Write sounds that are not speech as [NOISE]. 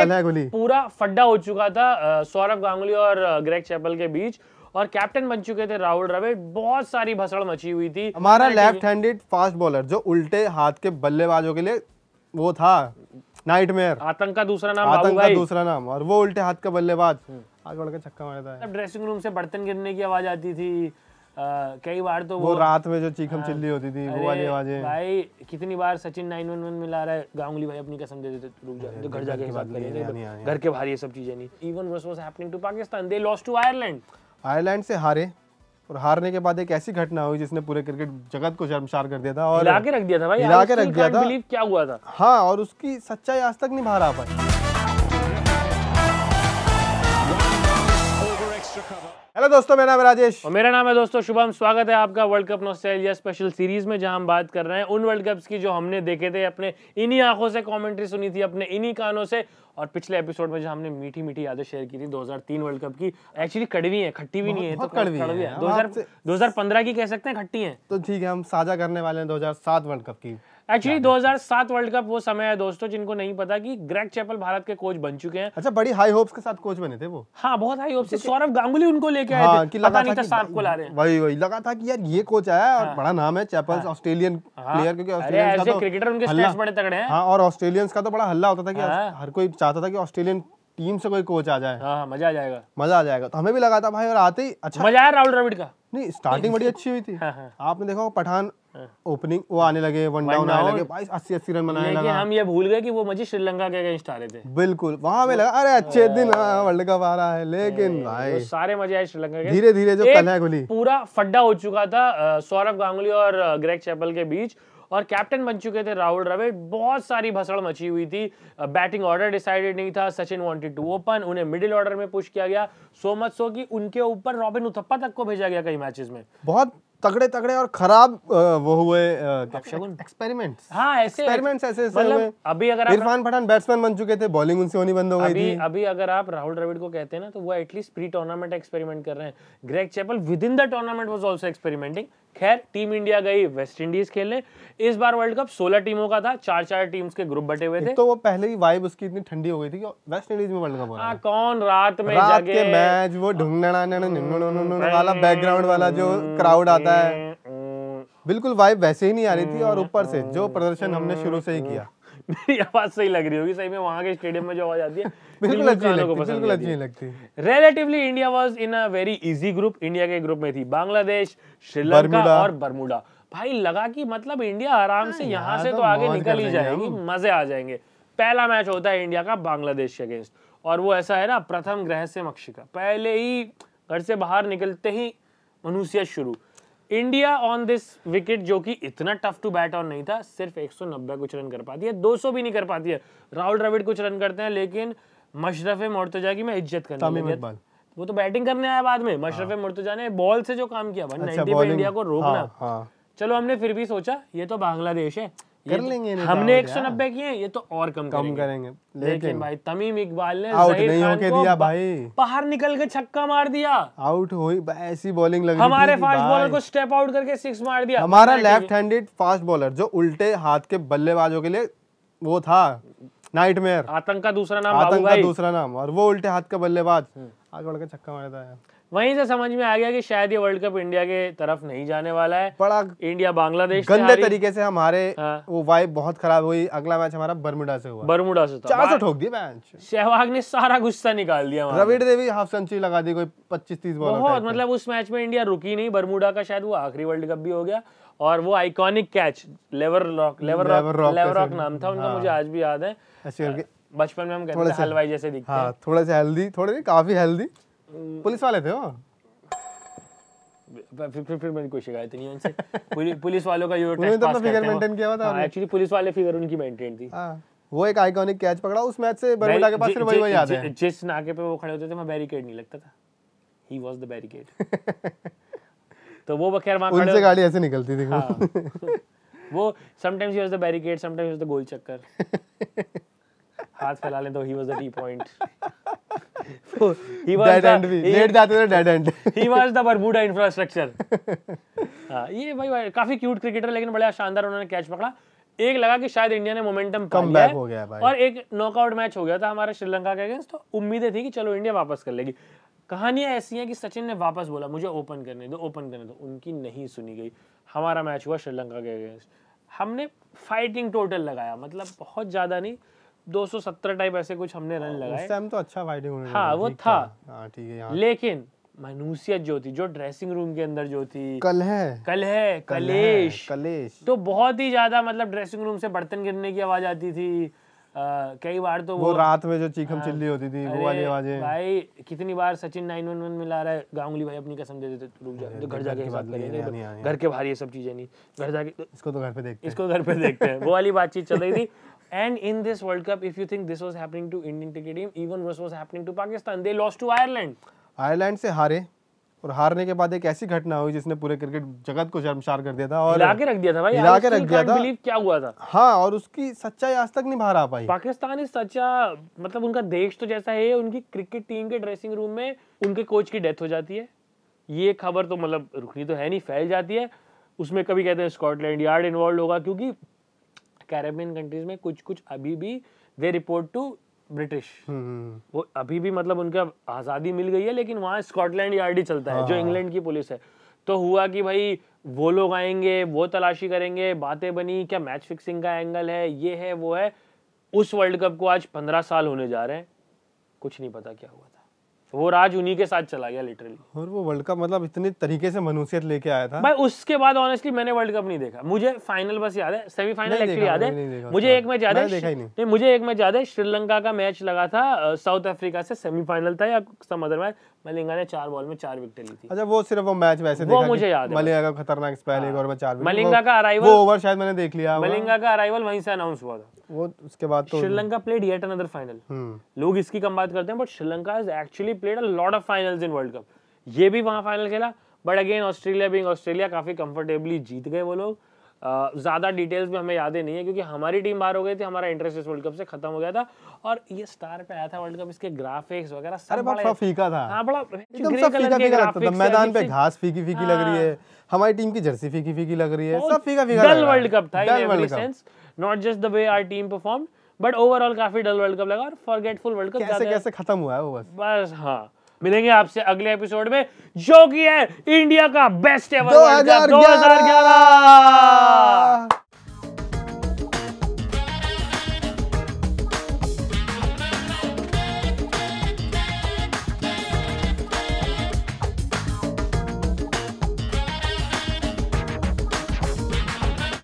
एक पूरा फड्डा हो चुका था सौरभ गांगुली और ग्रेग चैपल के बीच और कैप्टन बन चुके थे राहुल द्रविड़ बहुत सारी भसड़ मची हुई थी हमारा लेफ्ट हैंडेड फास्ट बॉलर जो उल्टे हाथ के बल्लेबाजों के लिए वो था नाइटमेयर आतंक का दूसरा नाम आतंक का दूसरा नाम और वो उल्टे हाथ का बल्लेबाज आगे बढ़कर छक्का मारता है ड्रेसिंग रूम से बर्तन गिरने की आवाज आती थी कई बार तो वो, वो रात में जो चीखम हाँ। चिल्ली होती थी वो वाली आवाजें भाई कितनी बार सचिन नाइन वन वन मिला रहा है गांगुली भाई अपनी कसम दे देते रुक जाओ तो घर जाके बात करेंगे घर के बाहर ये सब चीजें नहीं even worse was happening to Pakistan they lost to Ireland Ireland से हारे और हारने के बाद एक ऐसी घटना हुई जिसने पूरे क्रिकेट जगत को शर्मसार कर दिया था और हिला के रख दिया था भाई हिला के रख दिया था बिलीव क्या हुआ था हाँ और उसकी सच्चाई आज तक नहीं बाहर आ पाई हेलो दोस्तों मेरा नाम है राजेश और मेरा नाम है दोस्तों शुभम स्वागत है आपका world cup nostalgia special series में जहां हम बात कर रहे हैं उन वर्ल्ड कप्स की जो हमने देखे थे अपने इन्हीं आंखों से कमेंट्री सुनी थी अपने इन्हीं कानों से और पिछले एपिसोड में जो हमने मीठी मीठी यादें शेयर की थी 2003 वर्ल्ड कप की एक्चुअली कड़वी है खट्टी भी नहीं है तो कड़वी है, हजार पंद्रह की कह सकते हैं खट्टी है तो ठीक है हम साझा करने वाले हैं 2007 वर्ल्ड कप की एक्चुअली 2007 वर्ल्ड कप वो समय है दोस्तों जिनको नहीं पता कि ग्रेग चैपल भारत के कोच बन चुके हैं अच्छा बड़ी हाई होप्स के साथ कोच बने थे वो हाँ बहुत हाई होप्स सौरभ गांगुली उनको लेके आए हाँ, थे लगा था सांप को ला रहे हैं वही वही लगा था कि यार ये कोच आया और हाँ। बड़ा नाम है चैपल ऑस्ट्रेलियन प्लेयर क्योंकि क्रिकेटर तो उनके बड़े तगड़े हैं हाँ, और ऑस्ट्रेलियंस का तो बड़ा हल्ला होता था कि हर कोई चाहता था कि ऑस्ट्रेलियन टीम से कोई कोच आ जाए मजा आ जाएगा मजा आ जाएगा तो हमें भी लगा था भाई और आते ही अच्छा मजा आया राहुल द्रविड़ का नहीं स्टार्टिंग बड़ी अच्छी हुई थी हाँ, हाँ। आपने देखा पठान ओपनिंग हाँ। वो आने लगे वन डाउन आने लगे बाईस अस्सी अस्सी रन बनाने लगा हम ये भूल गए कि वो मुझे श्रीलंका के अगेंस्ट आ रहे थे बिल्कुल वहां में लगा अरे अच्छे दिन वर्ल्ड कप आ रहा है लेकिन भाई सारे मजे आए श्रीलंका के धीरे धीरे जो कल है गुली पूरा फड्डा हो चुका था सौरभ गांगुली और ग्रेग चैपल के बीच और कैप्टन बन चुके थे राहुल द्रविड़ बहुत सारी भसड़ मची हुई थी बैटिंग ऑर्डर डिसाइडेड नहीं था सचिन वांटेड टू ओपन उन्हें मिडिल ऑर्डर में पुश किया गया सो मच सो कि उनके ऊपर रॉबिन उथप्पा तक को भेजा गया कई मैचेस में बहुत तगड़े तगड़े और खराब वो हुए एक्सपेरिमेंट्स हाँ ऐसे एक्सपेरिमेंट्स ऐसे ऐसे हुए मतलब अभी अगर इरफान पठान बैट्समैन बन चुके थे बॉलिंग उनसे होनी बंद हो गई थी अभी अगर आप राहुल द्रविड़ को कहते हैं ना तो वो एटलीस्ट प्री टूर्नामेंट एक्सपेरिमेंट कर रहे हैं Greg Chappell within the tournament was also experimenting खैर टीम इंडिया गई वेस्ट इंडीज खेलने इस बार वर्ल्ड कप 16 टीमों का था चार चार टीम्स के ग्रुप बटे हुए थे तो वो पहले ही वाइब उसकी इतनी ठंडी हो गई थी कि वेस्ट इंडीज में वर्ल्ड कप हो रहा है हाँ, कौन रात में रात जगे के मैच वो ढुंगना वाला बैकग्राउंड वाला जो क्राउड आता है हम्म, हम्म। बिल्कुल वाइब वैसे ही नहीं आ रही थी हम्म, और ऊपर से जो प्रदर्शन हमने शुरू से ही किया मेरी आवाज सही लग रही होगी सही में के स्टेडियम में जो आवाज आती है [LAUGHS] बिल्कुल अच्छी लगती बिल्कुल अच्छी नहीं लगती relatively India was in a very easy group India के ग्रुप में थी बांग्लादेश श्रीलंका और बर्मुडा भाई लगा कि मतलब इंडिया आराम हाँ, से यहाँ से तो, तो आगे निकल ही जाएगी मजे आ जाएंगे पहला मैच होता है इंडिया का बांग्लादेश के अगेंस्ट और वो ऐसा है ना प्रथम ग्रह से मक्षिका पहले ही घर से बाहर निकलते ही मनुष्य शुरू इंडिया ऑन दिस विकेट जो कि इतना टफ टू बैट ऑन नहीं था सिर्फ 190 कुछ रन कर पाती है 200 भी नहीं कर पाती है राहुल द्रविड़ कुछ रन करते हैं लेकिन मशरफ मुर्तजा की मैं इज्जत करना वो तो बैटिंग करने आया बाद में मशरफ हाँ। मुर्तजा ने बॉल से जो काम किया वन अच्छा, इंडिया को रोकना हाँ, हाँ। चलो हमने फिर भी सोचा ये तो बांग्लादेश है कर तो लेंगे हमने एक सौ नब्बे किए ये तो और कम कम करेंगे लेकिन भाई तमीम इकबाल ने आउट नहीं होके दिया भाई बाहर निकल के छक्का मार दिया आउट हो ऐसी बॉलिंग लगी हमारे फास्ट बॉलर को स्टेप आउट करके सिक्स मार दिया हमारा लेफ्ट हैंडेड फास्ट बॉलर जो उल्टे हाथ के बल्लेबाजों के लिए वो था नाइटमेयर आतंक का दूसरा नाम आतंक का दूसरा नाम और वो उल्टे हाथ का बल्लेबाज हम्म। आगे बढ़ के छक्का मारता है वहीं से समझ में आ गया कि शायद ये वर्ल्ड कप इंडिया के तरफ नहीं जाने वाला है बड़ा इंडिया बांग्लादेश गंदे तरीके से हमारे हाँ। वो वाइब बहुत खराब हुई अगला मैच हमारा बर्मुडा से हुआ बर्मुडा से चार सौ ठोक दिया मैच सहवाग ने सारा गुस्सा निकाल दिया रविड़ देवी हाफ सेंचुरी लगा दी कोई पच्चीस तीस बॉल बहुत मतलब उस मैच में इंडिया रुकी नहीं बर्मुडा का शायद वो आखिरी वर्ल्ड कप भी हो गया और वो iconic catch Leverock Leverock Leverock नाम था उनका हाँ। मुझे आज भी याद है बचपन में हम कहते थे हलवाई जैसे दिखते हाँ, हैं थोड़े से हेल्दी थोड़े काफी हेल्दी पुलिस वाले थे वो फिर फिर मैंने कोई शिकायत नहीं उनसे पुलिस वालों का यूरो टेस्ट पास फिगर मेंटेन किया हुआ था एक्चुअली हाँ, पुलिस वाले फिगर उनकी मेंटेन थी हाँ, वो एक आइकॉनिक कैच पकड़ा उस मैच से बरमूडा के पास सिर्फ वही वही याद है जिस नाके पे वो खड़े होते थे मैं बैरिकेड नहीं लगता था ही वाज द बैरिकेड तो वो बखैर वहां खड़े उनसे गाड़ी ऐसे निकलती थी हाँ। वो sometimes he was the barricade sometimes was the गोल चक्कर [LAUGHS] हाथ फैला लें तो he was the T point [LAUGHS] he was dead the end भी लेट जाते थे dead end [LAUGHS] he was the barbuda infrastructure ye bhai bhai काफी क्यूट क्रिकेटर लेकिन बड़ा शानदार उन्होंने कैच पकड़ा एक लगा कि शायद इंडिया ने मोमेंटम कम बैक हो गया भाई और एक नॉकआउट मैच हो गया था हमारे श्रीलंका के अगेंस्ट तो उम्मीदें थी कि चलो इंडिया वापस कर लेगी कहानियां ऐसी हैं कि सचिन ने वापस बोला मुझे ओपन करने दो ओपन करने दो उनकी नहीं सुनी गई हमारा मैच हुआ श्रीलंका के अगेंस्ट हमने फाइटिंग टोटल लगाया मतलब बहुत ज़्यादा नहीं 270 टाइप ऐसे कुछ हमने रन हाँ, लगाए उस टाइम तो अच्छा होने हाँ वो था हाँ, ठीक है लेकिन मानूसियत जो थी जो ड्रेसिंग रूम के अंदर जो थी कल है कल है कलेश कलेश तो बहुत ही ज्यादा मतलब ड्रेसिंग रूम से बर्तन गिरने की आवाज आती थी कई बार तो वो, वो रात में जो चीखम हाँ। चिल्ली होती थी वो वाली आवाजें भाई कितनी बार सचिन वन मिला रहा है गांगुली भाई अपनी कसम दे देते रुक जा घर जाके बात करेंगे घर के बाहर ये सब चीजें नहीं घर जाके इसको तो घर पे देखते इसको तो घर पे देखते हैं वो वाली बातचीत चल रही थी [LAUGHS] and in this world cup if you think this was happening to Indian cricket team even worse was happening to Pakistan they lost to Ireland Ireland से हारे और हारने के बाद एक ऐसी घटना हुई जिसने पूरे क्रिकेट जगत को शर्मसार कर दिया था और हिला के रख दिया था भाई हिला के रख दिया था बिलीव क्या हुआ था हाँ और उसकी सच्चाई आज तक नहीं बाहर आ पाई पाकिस्तान इस सच्चा मतलब उनका देश तो जैसा है उनकी क्रिकेट टीम के ड्रेसिंग रूम में उनके कोच की डेथ हो जाती है ये खबर तो मतलब रुकनी तो है नहीं फैल जाती है उसमें कभी कहते हैं स्कॉटलैंड यार्ड इन्वॉल्व होगा क्योंकि कैरेबियन कंट्रीज में कुछ कुछ अभी भी दे रिपोर्ट टू ब्रिटिश वो अभी भी मतलब उनका आज़ादी मिल गई है लेकिन वहां स्कॉटलैंड यार्ड ही चलता है जो इंग्लैंड हाँ। की पुलिस है तो हुआ कि भाई वो लोग आएंगे वो तलाशी करेंगे बातें बनी क्या मैच फिक्सिंग का एंगल है ये है वो है उस वर्ल्ड कप को आज पंद्रह साल होने जा रहे हैं कुछ नहीं पता क्या हुआ वो राज उन्हीं के साथ चला गया लिटरली और वो वर्ल्ड कप मतलब इतने तरीके से मनुष्यत लेके आया था भाई उसके बाद ऑनेस्टली मैंने वर्ल्ड कप नहीं देखा मुझे फाइनल बस याद है सेमीफाइनल एक्चुअली याद है मुझे एक मैच याद है देखा ही नहीं।, नहीं मुझे एक मैच याद है श्रीलंका का मैच लगा था साउथ अफ्रीका से सेमीफाइनल था या सम अदर मैच मलिंगा ने चार बॉल में चार विकेट ली थी अच्छा वो सिर्फ वो मैच वैसे वो मुझे याद है मलिंगा का खतरनाक स्पेल एक ओवर में चार मलिंगा का अराइवल वो ओवर शायद मैंने देख लिया मलिंगा का अराइवल वहीं से अनाउंस हुआ था वो उसके बाद तो Sri Lanka played yet another final लोग इसकी कम बात करते हैं but Sri Lanka has actually played a lot of finals in world cup ये भी वहां फाइनल खेला but again Australia being Australia काफी कंफर्टेबली जीत गए वो लोग ज़्यादा डिटेल्स में हमें यादें नहीं है क्योंकि हमारी टीम बाहर हो गई थी हमारा इंटरेस्ट इस वर्ल्ड कप से खत्म हो गया था और ये स्टार पे आया था वर्ल्ड कप इसके ग्राफिक्स वगैरह सब बड़ा फीका था हाँ बड़ा एकदम सब फीका फीका लगता था मैदान पे घास फीकी फीकी लग रही है हाँ। हमारी टीम की जर्सी फीकी फीकी लग रही है सब फीका फीका डल वर्ल्ड कप था in every sense not just the way our team performed but overall काफी डल वर्ल्ड कप लगा और फॉरगेटफुल वर्ल्ड कप कैसे कैसे खत्म हुआ है वो बस बस हां मिलेंगे आपसे अगले एपिसोड में जो कि है इंडिया का बेस्ट एवर दो हजार ग्यारह